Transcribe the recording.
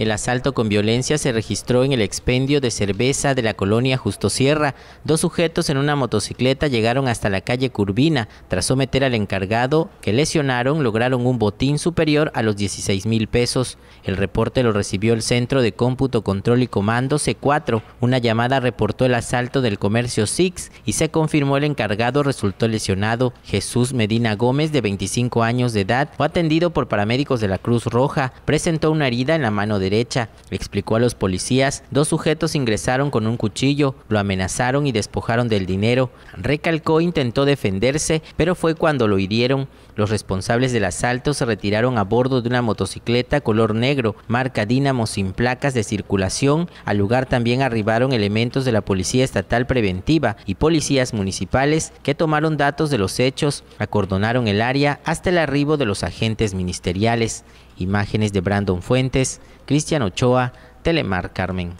El asalto con violencia se registró en el expendio de cerveza de la colonia Justo Sierra. Dos sujetos en una motocicleta llegaron hasta la calle Curbina Tras someter al encargado que lesionaron, lograron un botín superior a los 16 mil pesos. El reporte lo recibió el Centro de Cómputo, Control y Comando C4. Una llamada reportó el asalto del comercio Six y se confirmó el encargado resultó lesionado. Jesús Medina Gómez, de 25 años de edad, fue atendido por paramédicos de la Cruz Roja. Presentó una herida en la mano de derecha, explicó a los policías. Dos sujetos ingresaron con un cuchillo, lo amenazaron y despojaron del dinero. Recalcó intentó defenderse, pero fue cuando lo hirieron. Los responsables del asalto se retiraron a bordo de una motocicleta color negro, marca Dínamo sin placas de circulación. Al lugar también arribaron elementos de la Policía Estatal Preventiva y policías municipales que tomaron datos de los hechos, acordonaron el área hasta el arribo de los agentes ministeriales. Imágenes de Brandon Fuentes, Cristian Ochoa, Telemar Carmen.